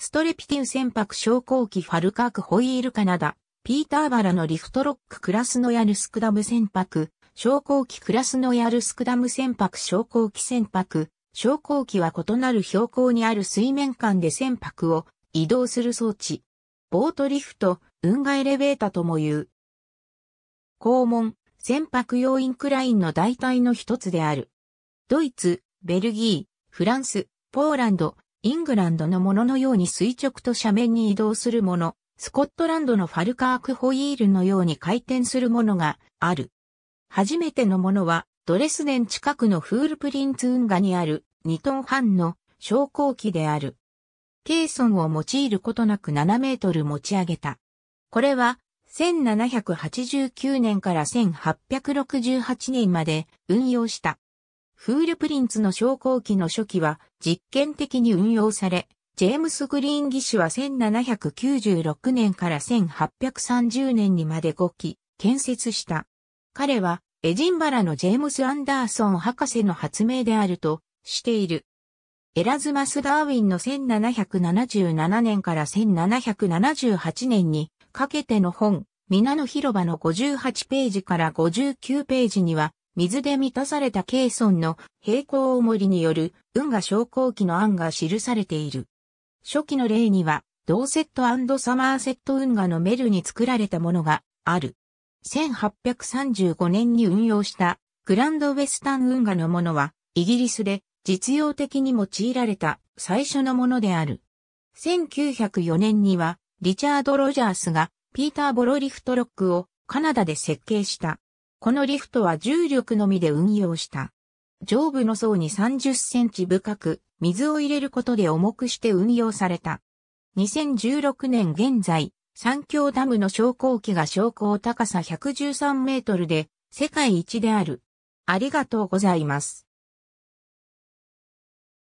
ストレピティウ船舶昇降機ファルカークホイールカナダ、ピーターバラのリフトロッククラスノヤルスクダム船舶、昇降機クラスノヤルスクダム船舶昇降機船舶、昇降機は異なる標高にある水面間で船舶を移動する装置。ボートリフト、運河エレベータとも言う。肛門、船舶用インクラインの代替の一つである。ドイツ、ベルギー、フランス、ポーランド、イングランドのもののように垂直と斜面に移動するもの、スコットランドのファルカークホイールのように回転するものがある。初めてのものは、ドレスデン近くのフールプリンツ運河にある2トン半の昇降機である。ケイソンを用いることなく7メートル持ち上げた。これは、1789年から1868年まで運用した。フールプリンツの昇降機の初期は実験的に運用され、ジェームス・グリーン技師は1796年から1830年にまで5機建設した。彼はエジンバラのジェームス・アンダーソン博士の発明であるとしている。エラズマス・ダーウィンの1777年から1778年にかけての本、皆の広場の58ページから59ページには、水で満たされたケーソンの平行重りによる運河昇降期の案が記されている。初期の例には、ドーセットサマーセット運河のメルに作られたものがある。1835年に運用したグランドウェスタン運河のものは、イギリスで実用的に用いられた最初のものである。1904年には、リチャード・ロジャースがピーター・ボロリフトロックをカナダで設計した。このリフトは重力のみで運用した。上部の層に30センチ深く水を入れることで重くして運用された。2016年現在、三峡ダムの昇降機が昇降高さ113メートルで世界一である。ありがとうございます。